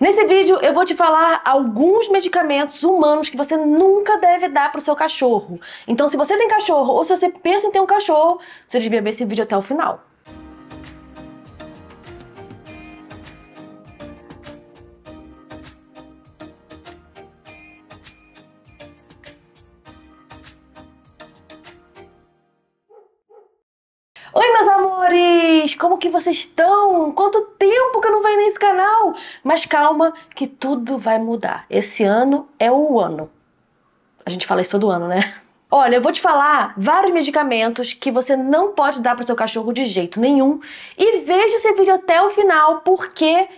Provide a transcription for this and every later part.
Nesse vídeo eu vou te falar alguns medicamentos humanos que você nunca deve dar para o seu cachorro. Então se você tem cachorro ou se você pensa em ter um cachorro, você devia ver esse vídeo até o final. como que vocês estão? Quanto tempo que eu não venho nesse canal? Mas calma, que tudo vai mudar. Esse ano é o ano. A gente fala isso todo ano, né? Olha, eu vou te falar vários medicamentos que você não pode dar para seu cachorro de jeito nenhum. E veja esse vídeo até o final, porque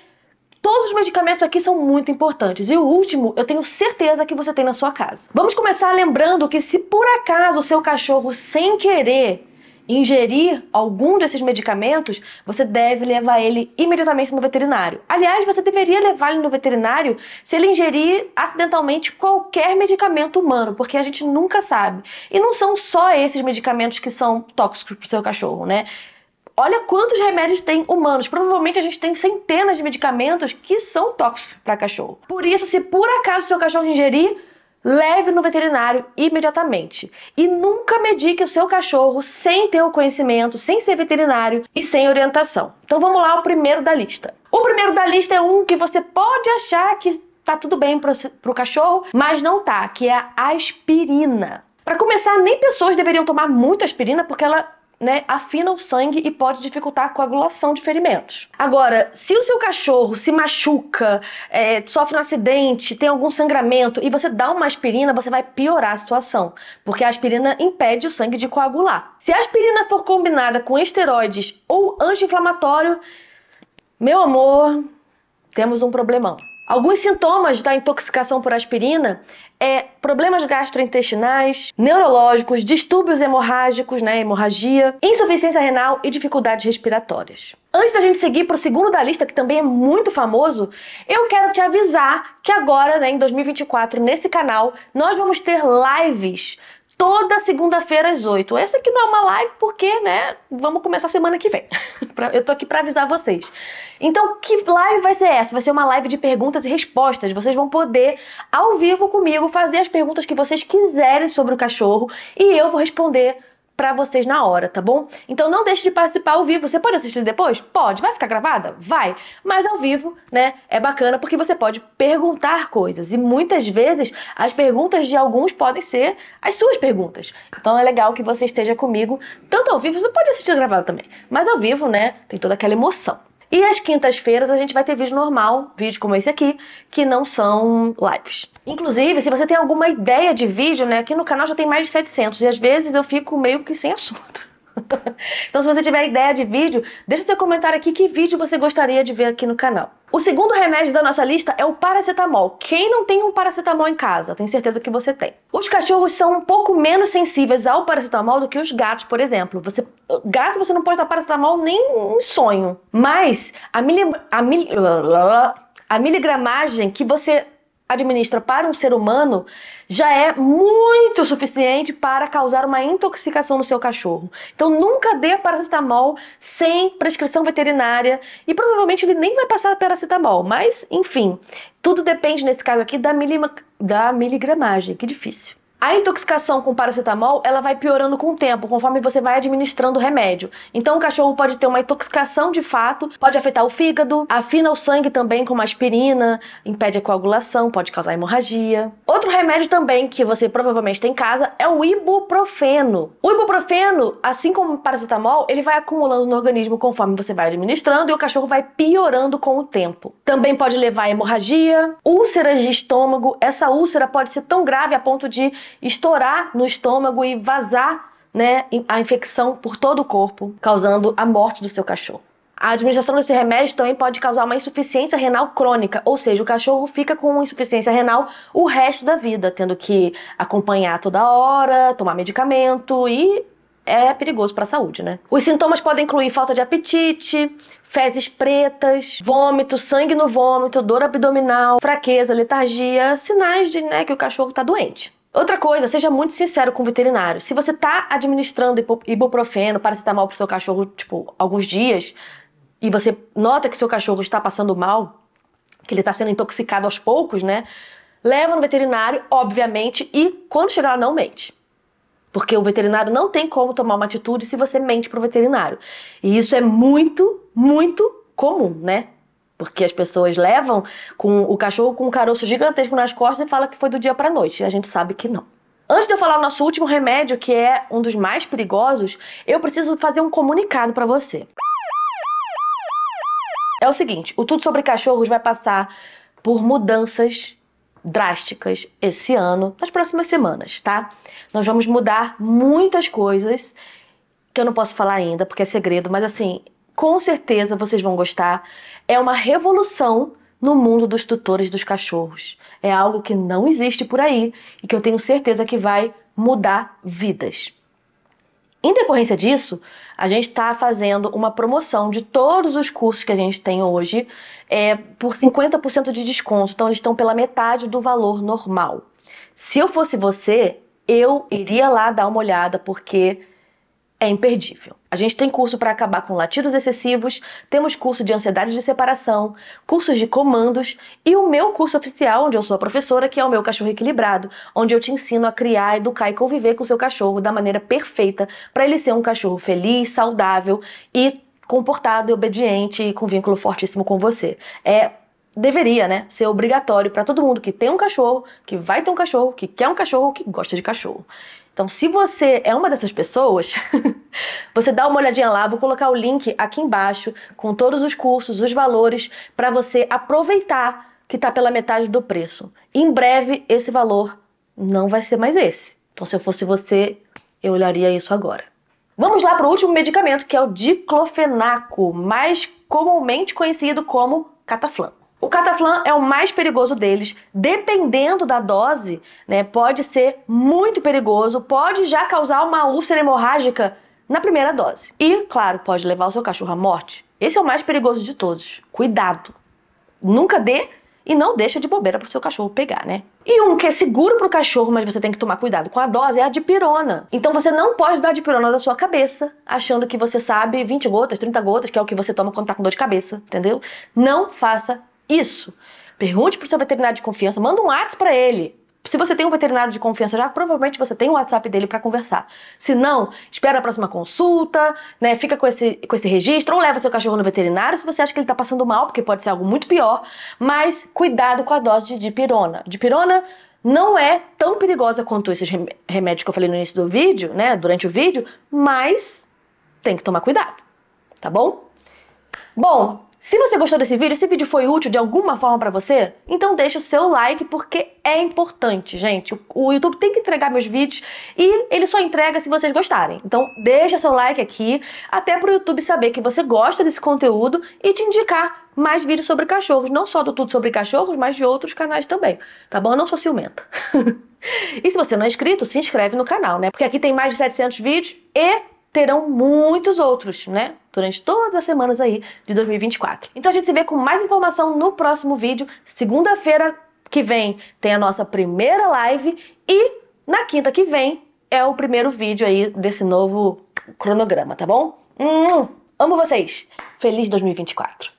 Todos os medicamentos aqui são muito importantes e o último eu tenho certeza que você tem na sua casa. Vamos começar lembrando que se por acaso o seu cachorro sem querer ingerir algum desses medicamentos, você deve levar ele imediatamente no veterinário. Aliás, você deveria levar ele no veterinário se ele ingerir acidentalmente qualquer medicamento humano, porque a gente nunca sabe. E não são só esses medicamentos que são tóxicos para o seu cachorro, né? Olha quantos remédios tem humanos. Provavelmente a gente tem centenas de medicamentos que são tóxicos para cachorro. Por isso, se por acaso seu cachorro ingerir leve no veterinário imediatamente. E nunca medique o seu cachorro sem ter o conhecimento, sem ser veterinário e sem orientação. Então vamos lá, o primeiro da lista. O primeiro da lista é um que você pode achar que tá tudo bem pro, pro cachorro, mas não tá, que é a aspirina. Para começar, nem pessoas deveriam tomar muita aspirina porque ela né, afina o sangue e pode dificultar a coagulação de ferimentos. Agora, se o seu cachorro se machuca, é, sofre um acidente, tem algum sangramento e você dá uma aspirina, você vai piorar a situação, porque a aspirina impede o sangue de coagular. Se a aspirina for combinada com esteroides ou anti-inflamatório, meu amor, temos um problemão. Alguns sintomas da intoxicação por aspirina é problemas gastrointestinais, neurológicos, distúrbios hemorrágicos, né, hemorragia, insuficiência renal e dificuldades respiratórias. Antes da gente seguir para o segundo da lista, que também é muito famoso, eu quero te avisar que agora, né, em 2024, nesse canal, nós vamos ter lives toda segunda-feira às 8. Essa aqui não é uma live porque, né, vamos começar semana que vem. eu tô aqui para avisar vocês. Então, que live vai ser essa? Vai ser uma live de perguntas e respostas. Vocês vão poder ao vivo comigo fazer as perguntas que vocês quiserem sobre o cachorro e eu vou responder para vocês na hora, tá bom? Então não deixe de participar ao vivo. Você pode assistir depois? Pode. Vai ficar gravada? Vai. Mas ao vivo, né, é bacana porque você pode perguntar coisas e muitas vezes as perguntas de alguns podem ser as suas perguntas. Então é legal que você esteja comigo tanto ao vivo, você pode assistir gravado também, mas ao vivo, né, tem toda aquela emoção. E às quintas-feiras a gente vai ter vídeo normal, vídeo como esse aqui, que não são lives. Inclusive, se você tem alguma ideia de vídeo, né, aqui no canal já tem mais de 700 e às vezes eu fico meio que sem assunto. então, se você tiver ideia de vídeo, deixa seu comentário aqui que vídeo você gostaria de ver aqui no canal. O segundo remédio da nossa lista é o paracetamol. Quem não tem um paracetamol em casa? Tenho certeza que você tem. Os cachorros são um pouco menos sensíveis ao paracetamol do que os gatos, por exemplo. Você, gato você não pode dar paracetamol nem em sonho. Mas a, mili, a, a miligramagem que você administra para um ser humano já é muito suficiente para causar uma intoxicação no seu cachorro. Então nunca dê paracetamol sem prescrição veterinária e provavelmente ele nem vai passar paracetamol, mas enfim, tudo depende nesse caso aqui da, da miligramagem, que difícil. A intoxicação com paracetamol, ela vai piorando com o tempo, conforme você vai administrando o remédio. Então o cachorro pode ter uma intoxicação de fato, pode afetar o fígado, afina o sangue também com aspirina, impede a coagulação, pode causar hemorragia. Outro remédio também que você provavelmente tem em casa é o ibuprofeno. O ibuprofeno, assim como o paracetamol, ele vai acumulando no organismo conforme você vai administrando e o cachorro vai piorando com o tempo. Também pode levar a hemorragia, úlceras de estômago. Essa úlcera pode ser tão grave a ponto de estourar no estômago e vazar né, a infecção por todo o corpo, causando a morte do seu cachorro. A administração desse remédio também pode causar uma insuficiência renal crônica, ou seja, o cachorro fica com insuficiência renal o resto da vida, tendo que acompanhar toda hora, tomar medicamento e é perigoso para a saúde, né? Os sintomas podem incluir falta de apetite, fezes pretas, vômito, sangue no vômito, dor abdominal, fraqueza, letargia, sinais de né, que o cachorro está doente. Outra coisa, seja muito sincero com o veterinário. Se você está administrando ibuprofeno, para se para pro seu cachorro, tipo, alguns dias, e você nota que seu cachorro está passando mal, que ele está sendo intoxicado aos poucos, né? Leva no veterinário, obviamente, e quando chegar lá, não mente. Porque o veterinário não tem como tomar uma atitude se você mente pro veterinário. E isso é muito, muito comum, né? Porque as pessoas levam com o cachorro com um caroço gigantesco nas costas e falam que foi do dia para noite. E a gente sabe que não. Antes de eu falar o nosso último remédio, que é um dos mais perigosos, eu preciso fazer um comunicado para você. É o seguinte, o Tudo Sobre Cachorros vai passar por mudanças drásticas esse ano, nas próximas semanas, tá? Nós vamos mudar muitas coisas que eu não posso falar ainda, porque é segredo, mas assim, com certeza vocês vão gostar. É uma revolução no mundo dos tutores dos cachorros. É algo que não existe por aí e que eu tenho certeza que vai mudar vidas. Em decorrência disso, a gente está fazendo uma promoção de todos os cursos que a gente tem hoje é, por 50% de desconto. Então, eles estão pela metade do valor normal. Se eu fosse você, eu iria lá dar uma olhada, porque é imperdível. A gente tem curso para acabar com latidos excessivos, temos curso de ansiedade de separação, cursos de comandos e o meu curso oficial, onde eu sou a professora, que é o meu cachorro equilibrado, onde eu te ensino a criar, educar e conviver com seu cachorro da maneira perfeita para ele ser um cachorro feliz, saudável e comportado, obediente e com vínculo fortíssimo com você. É deveria, né, ser obrigatório para todo mundo que tem um cachorro, que vai ter um cachorro, que quer um cachorro, que gosta de cachorro. Então, se você é uma dessas pessoas, você dá uma olhadinha lá, vou colocar o link aqui embaixo com todos os cursos, os valores, para você aproveitar que está pela metade do preço. Em breve, esse valor não vai ser mais esse. Então, se eu fosse você, eu olharia isso agora. Vamos lá para o último medicamento, que é o diclofenaco, mais comumente conhecido como Cataflam. O cataflã é o mais perigoso deles. Dependendo da dose, né, pode ser muito perigoso, pode já causar uma úlcera hemorrágica na primeira dose. E, claro, pode levar o seu cachorro à morte. Esse é o mais perigoso de todos. Cuidado. Nunca dê e não deixa de bobeira pro seu cachorro pegar, né? E um que é seguro pro cachorro, mas você tem que tomar cuidado com a dose, é a dipirona. Então você não pode dar dipirona da sua cabeça, achando que você sabe 20 gotas, 30 gotas, que é o que você toma quando tá com dor de cabeça, entendeu? Não faça isso. Pergunte para o seu veterinário de confiança, manda um WhatsApp para ele. Se você tem um veterinário de confiança já, provavelmente você tem o WhatsApp dele para conversar. Se não, espera a próxima consulta, né? Fica com esse, com esse registro ou leva seu cachorro no veterinário se você acha que ele está passando mal, porque pode ser algo muito pior. Mas cuidado com a dose de dipirona. Dipirona não é tão perigosa quanto esses remédios que eu falei no início do vídeo, né? Durante o vídeo, mas tem que tomar cuidado, tá bom? Bom, se você gostou desse vídeo, esse vídeo foi útil de alguma forma para você, então deixa o seu like porque é importante, gente. O YouTube tem que entregar meus vídeos e ele só entrega se vocês gostarem. Então deixa seu like aqui, até pro YouTube saber que você gosta desse conteúdo e te indicar mais vídeos sobre cachorros, não só do Tudo Sobre Cachorros, mas de outros canais também, tá bom? Eu não sou ciumenta. e se você não é inscrito, se inscreve no canal, né? Porque aqui tem mais de 700 vídeos e terão muitos outros, né? Durante todas as semanas aí de 2024. Então a gente se vê com mais informação no próximo vídeo. Segunda-feira que vem tem a nossa primeira live e na quinta que vem é o primeiro vídeo aí desse novo cronograma, tá bom? Hum, amo vocês! Feliz 2024!